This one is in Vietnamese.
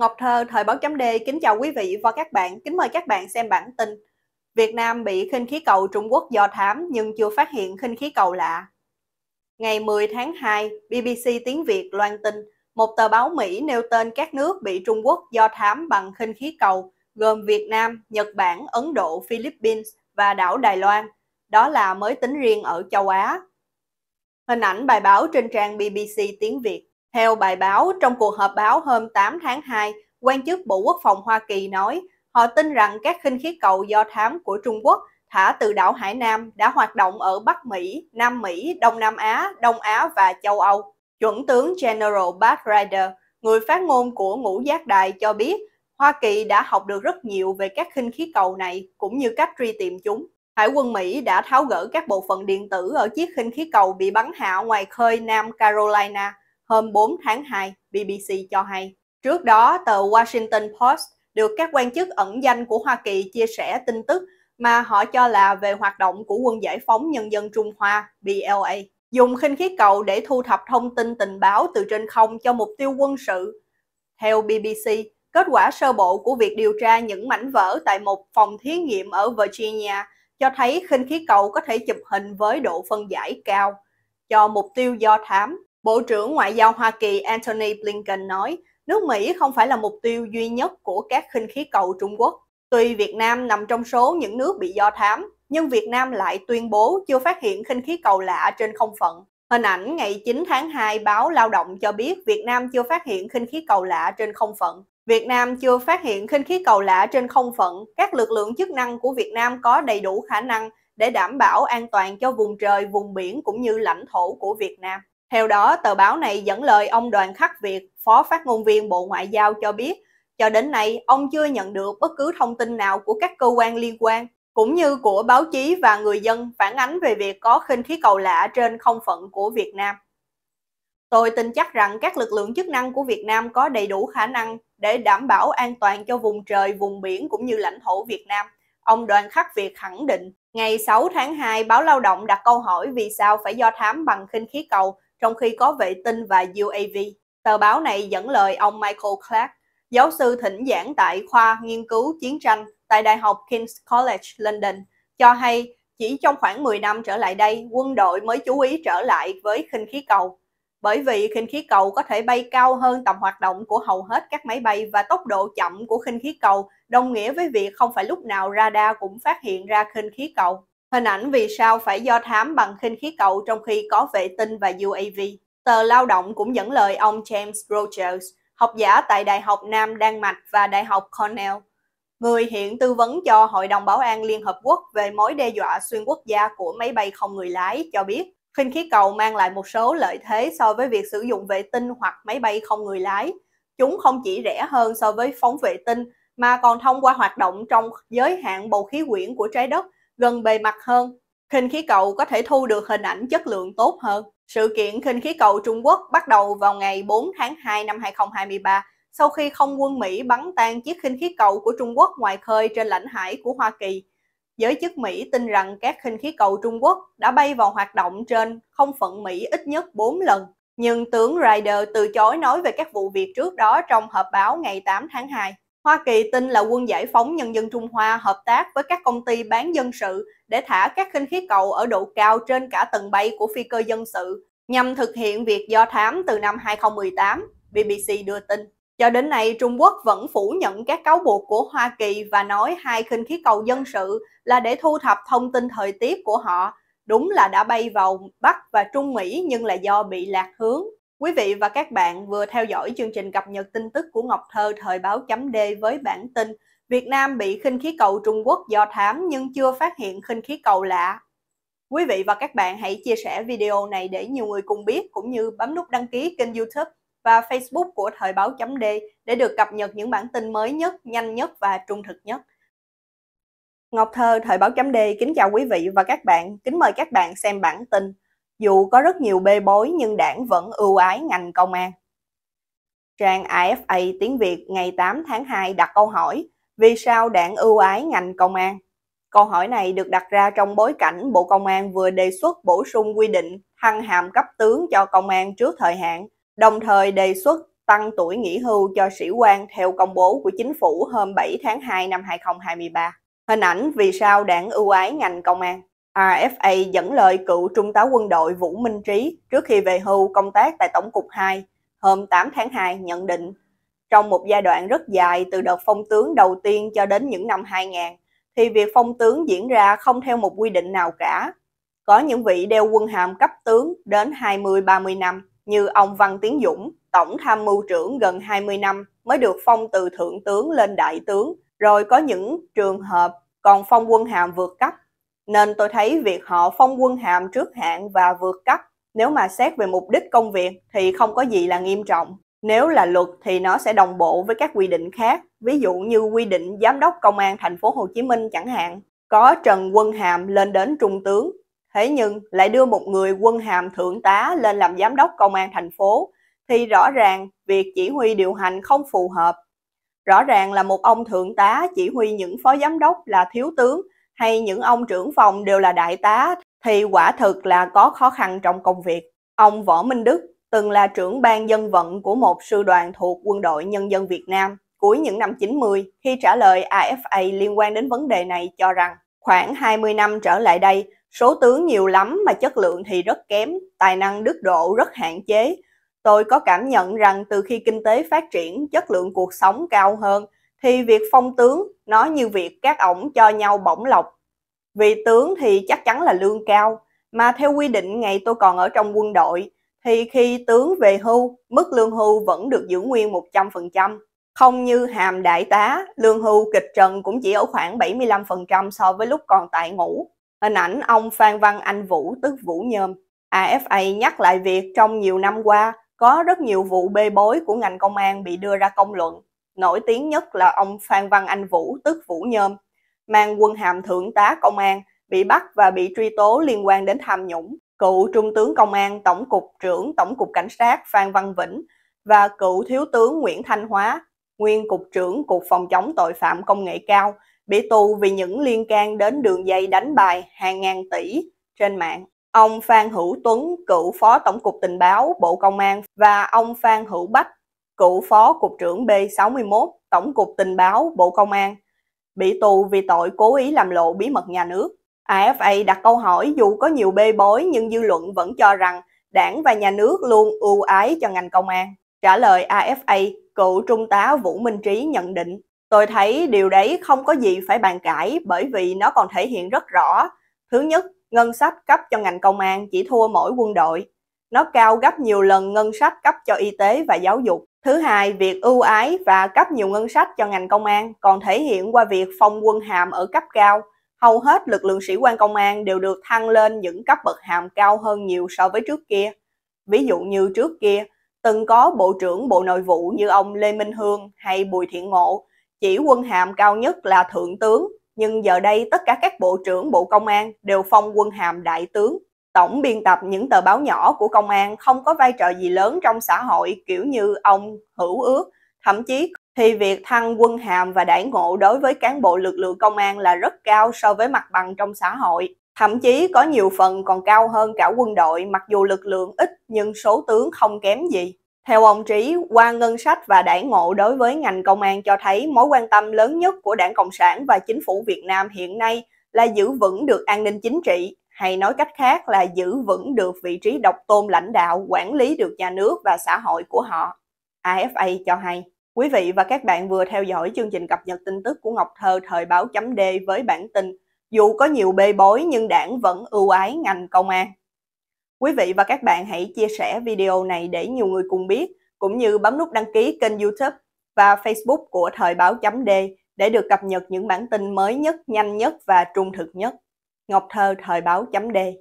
Ngọc Thơ, Thời báo chấm D, kính chào quý vị và các bạn. Kính mời các bạn xem bản tin. Việt Nam bị khinh khí cầu Trung Quốc dò thám nhưng chưa phát hiện khinh khí cầu lạ. Ngày 10 tháng 2, BBC tiếng Việt loan tin, một tờ báo Mỹ nêu tên các nước bị Trung Quốc dò thám bằng khinh khí cầu gồm Việt Nam, Nhật Bản, Ấn Độ, Philippines và đảo Đài Loan. Đó là mới tính riêng ở châu Á. Hình ảnh bài báo trên trang BBC tiếng Việt. Theo bài báo, trong cuộc họp báo hôm 8 tháng 2, quan chức Bộ Quốc phòng Hoa Kỳ nói họ tin rằng các khinh khí cầu do thám của Trung Quốc thả từ đảo Hải Nam đã hoạt động ở Bắc Mỹ, Nam Mỹ, Đông Nam Á, Đông Á và châu Âu. Chuẩn tướng General Bart Ryder, người phát ngôn của ngũ giác đài cho biết Hoa Kỳ đã học được rất nhiều về các khinh khí cầu này cũng như cách truy tìm chúng. Hải quân Mỹ đã tháo gỡ các bộ phận điện tử ở chiếc khinh khí cầu bị bắn hạ ngoài khơi Nam Carolina hôm 4 tháng 2, BBC cho hay. Trước đó, tờ Washington Post được các quan chức ẩn danh của Hoa Kỳ chia sẻ tin tức mà họ cho là về hoạt động của quân giải phóng nhân dân Trung Hoa, BLA. Dùng khinh khí cầu để thu thập thông tin tình báo từ trên không cho mục tiêu quân sự. Theo BBC, kết quả sơ bộ của việc điều tra những mảnh vỡ tại một phòng thí nghiệm ở Virginia cho thấy khinh khí cầu có thể chụp hình với độ phân giải cao cho mục tiêu do thám Bộ trưởng Ngoại giao Hoa Kỳ Antony Blinken nói, nước Mỹ không phải là mục tiêu duy nhất của các khinh khí cầu Trung Quốc. Tuy Việt Nam nằm trong số những nước bị do thám, nhưng Việt Nam lại tuyên bố chưa phát hiện khinh khí cầu lạ trên không phận. Hình ảnh ngày 9 tháng 2 báo Lao động cho biết Việt Nam chưa phát hiện khinh khí cầu lạ trên không phận. Việt Nam chưa phát hiện khinh khí cầu lạ trên không phận, các lực lượng chức năng của Việt Nam có đầy đủ khả năng để đảm bảo an toàn cho vùng trời, vùng biển cũng như lãnh thổ của Việt Nam. Theo đó, tờ báo này dẫn lời ông Đoàn Khắc Việt, Phó Phát ngôn viên Bộ Ngoại giao cho biết, cho đến nay ông chưa nhận được bất cứ thông tin nào của các cơ quan liên quan, cũng như của báo chí và người dân phản ánh về việc có khinh khí cầu lạ trên không phận của Việt Nam. Tôi tin chắc rằng các lực lượng chức năng của Việt Nam có đầy đủ khả năng để đảm bảo an toàn cho vùng trời, vùng biển cũng như lãnh thổ Việt Nam. Ông Đoàn Khắc Việt khẳng định, ngày 6 tháng 2, báo Lao động đặt câu hỏi vì sao phải do thám bằng khinh khí cầu trong khi có vệ tinh và UAV. Tờ báo này dẫn lời ông Michael Clark, giáo sư thỉnh giảng tại khoa nghiên cứu chiến tranh tại Đại học King's College London, cho hay chỉ trong khoảng 10 năm trở lại đây, quân đội mới chú ý trở lại với khinh khí cầu. Bởi vì khinh khí cầu có thể bay cao hơn tầm hoạt động của hầu hết các máy bay và tốc độ chậm của khinh khí cầu đồng nghĩa với việc không phải lúc nào radar cũng phát hiện ra khinh khí cầu. Hình ảnh vì sao phải do thám bằng khinh khí cầu trong khi có vệ tinh và UAV. Tờ Lao động cũng dẫn lời ông James Rogers, học giả tại Đại học Nam Đan Mạch và Đại học Cornell, người hiện tư vấn cho Hội đồng Bảo an Liên Hợp Quốc về mối đe dọa xuyên quốc gia của máy bay không người lái cho biết khinh khí cầu mang lại một số lợi thế so với việc sử dụng vệ tinh hoặc máy bay không người lái. Chúng không chỉ rẻ hơn so với phóng vệ tinh mà còn thông qua hoạt động trong giới hạn bầu khí quyển của trái đất – gần bề mặt hơn. Khinh khí cầu có thể thu được hình ảnh chất lượng tốt hơn. Sự kiện khinh khí cầu Trung Quốc bắt đầu vào ngày 4 tháng 2 năm 2023 sau khi không quân Mỹ bắn tan chiếc khinh khí cầu của Trung Quốc ngoài khơi trên lãnh hải của Hoa Kỳ. Giới chức Mỹ tin rằng các khinh khí cầu Trung Quốc đã bay vào hoạt động trên không phận Mỹ ít nhất 4 lần. Nhưng tướng Ryder từ chối nói về các vụ việc trước đó trong họp báo ngày 8 tháng 2. Hoa Kỳ tin là quân giải phóng nhân dân Trung Hoa hợp tác với các công ty bán dân sự để thả các khinh khí cầu ở độ cao trên cả tầng bay của phi cơ dân sự nhằm thực hiện việc do thám từ năm 2018, BBC đưa tin. Cho đến nay, Trung Quốc vẫn phủ nhận các cáo buộc của Hoa Kỳ và nói hai khinh khí cầu dân sự là để thu thập thông tin thời tiết của họ. Đúng là đã bay vào Bắc và Trung Mỹ nhưng là do bị lạc hướng. Quý vị và các bạn vừa theo dõi chương trình cập nhật tin tức của Ngọc Thơ thời báo chấm D với bản tin Việt Nam bị khinh khí cầu Trung Quốc do thám nhưng chưa phát hiện khinh khí cầu lạ. Quý vị và các bạn hãy chia sẻ video này để nhiều người cùng biết cũng như bấm nút đăng ký kênh YouTube và Facebook của Thời báo chấm D để được cập nhật những bản tin mới nhất, nhanh nhất và trung thực nhất. Ngọc Thơ, Thời báo chấm D kính chào quý vị và các bạn, kính mời các bạn xem bản tin dù có rất nhiều bê bối nhưng đảng vẫn ưu ái ngành công an. Trang AFA tiếng Việt ngày 8 tháng 2 đặt câu hỏi Vì sao đảng ưu ái ngành công an? Câu hỏi này được đặt ra trong bối cảnh Bộ Công an vừa đề xuất bổ sung quy định thăng hàm cấp tướng cho công an trước thời hạn, đồng thời đề xuất tăng tuổi nghỉ hưu cho sĩ quan theo công bố của chính phủ hôm 7 tháng 2 năm 2023. Hình ảnh vì sao đảng ưu ái ngành công an. AFA dẫn lời cựu Trung tá quân đội Vũ Minh Trí trước khi về hưu công tác tại Tổng cục 2 hôm 8 tháng 2 nhận định trong một giai đoạn rất dài từ đợt phong tướng đầu tiên cho đến những năm 2000 thì việc phong tướng diễn ra không theo một quy định nào cả. Có những vị đeo quân hàm cấp tướng đến 20-30 năm như ông Văn Tiến Dũng, tổng tham mưu trưởng gần 20 năm mới được phong từ thượng tướng lên đại tướng, rồi có những trường hợp còn phong quân hàm vượt cấp nên tôi thấy việc họ phong quân hàm trước hạn và vượt cấp nếu mà xét về mục đích công việc thì không có gì là nghiêm trọng. Nếu là luật thì nó sẽ đồng bộ với các quy định khác, ví dụ như quy định giám đốc công an thành phố Hồ Chí Minh chẳng hạn, có Trần Quân Hàm lên đến trung tướng, thế nhưng lại đưa một người quân hàm thượng tá lên làm giám đốc công an thành phố thì rõ ràng việc chỉ huy điều hành không phù hợp. Rõ ràng là một ông thượng tá chỉ huy những phó giám đốc là thiếu tướng hay những ông trưởng phòng đều là đại tá thì quả thực là có khó khăn trong công việc. Ông Võ Minh Đức từng là trưởng ban dân vận của một sư đoàn thuộc Quân đội Nhân dân Việt Nam cuối những năm 90 khi trả lời AFA liên quan đến vấn đề này cho rằng khoảng 20 năm trở lại đây, số tướng nhiều lắm mà chất lượng thì rất kém, tài năng đức độ rất hạn chế. Tôi có cảm nhận rằng từ khi kinh tế phát triển, chất lượng cuộc sống cao hơn thì việc phong tướng nó như việc các ổng cho nhau bổng lộc. Vì tướng thì chắc chắn là lương cao, mà theo quy định ngày tôi còn ở trong quân đội thì khi tướng về hưu, mức lương hưu vẫn được giữ nguyên 100%. Không như hàm đại tá, lương hưu kịch trần cũng chỉ ở khoảng 75% so với lúc còn tại ngũ. Hình ảnh ông Phan Văn Anh Vũ tức Vũ Nhôm. AFA nhắc lại việc trong nhiều năm qua, có rất nhiều vụ bê bối của ngành công an bị đưa ra công luận nổi tiếng nhất là ông Phan Văn Anh Vũ tức Vũ Nhôm, mang quân hàm thượng tá công an, bị bắt và bị truy tố liên quan đến tham nhũng. Cựu Trung tướng Công an Tổng cục trưởng Tổng cục Cảnh sát Phan Văn Vĩnh và cựu Thiếu tướng Nguyễn Thanh Hóa, nguyên Cục trưởng Cục Phòng chống tội phạm công nghệ cao, bị tù vì những liên can đến đường dây đánh bài hàng ngàn tỷ trên mạng. Ông Phan Hữu Tuấn, cựu Phó Tổng cục Tình báo Bộ Công an và ông Phan Hữu Bách, cựu phó cục trưởng B61 Tổng cục Tình báo Bộ Công an, bị tù vì tội cố ý làm lộ bí mật nhà nước. AFA đặt câu hỏi dù có nhiều bê bối nhưng dư luận vẫn cho rằng đảng và nhà nước luôn ưu ái cho ngành công an. Trả lời AFA, cựu trung tá Vũ Minh Trí nhận định, tôi thấy điều đấy không có gì phải bàn cãi bởi vì nó còn thể hiện rất rõ. Thứ nhất, ngân sách cấp cho ngành công an chỉ thua mỗi quân đội. Nó cao gấp nhiều lần ngân sách cấp cho y tế và giáo dục. Thứ hai, việc ưu ái và cấp nhiều ngân sách cho ngành công an còn thể hiện qua việc phong quân hàm ở cấp cao. Hầu hết lực lượng sĩ quan công an đều được thăng lên những cấp bậc hàm cao hơn nhiều so với trước kia. Ví dụ như trước kia, từng có Bộ trưởng Bộ Nội vụ như ông Lê Minh Hương hay Bùi Thiện Ngộ, chỉ quân hàm cao nhất là Thượng tướng, nhưng giờ đây tất cả các Bộ trưởng Bộ Công an đều phong quân hàm Đại tướng tổng biên tập những tờ báo nhỏ của công an không có vai trò gì lớn trong xã hội kiểu như ông hữu ước thậm chí thì việc thăng quân hàm và đãi ngộ đối với cán bộ lực lượng công an là rất cao so với mặt bằng trong xã hội thậm chí có nhiều phần còn cao hơn cả quân đội mặc dù lực lượng ít nhưng số tướng không kém gì theo ông Trí, qua ngân sách và đãi ngộ đối với ngành công an cho thấy mối quan tâm lớn nhất của Đảng Cộng sản và chính phủ Việt Nam hiện nay là giữ vững được an ninh chính trị, hay nói cách khác là giữ vững được vị trí độc tôn lãnh đạo, quản lý được nhà nước và xã hội của họ. AFA cho hay. Quý vị và các bạn vừa theo dõi chương trình cập nhật tin tức của Ngọc Thơ thời báo chấm D với bản tin Dù có nhiều bê bối nhưng đảng vẫn ưu ái ngành công an. Quý vị và các bạn hãy chia sẻ video này để nhiều người cùng biết, cũng như bấm nút đăng ký kênh youtube và facebook của thời báo chấm D để được cập nhật những bản tin mới nhất, nhanh nhất và trung thực nhất. Ngọc Thơ Thời báo chấm đê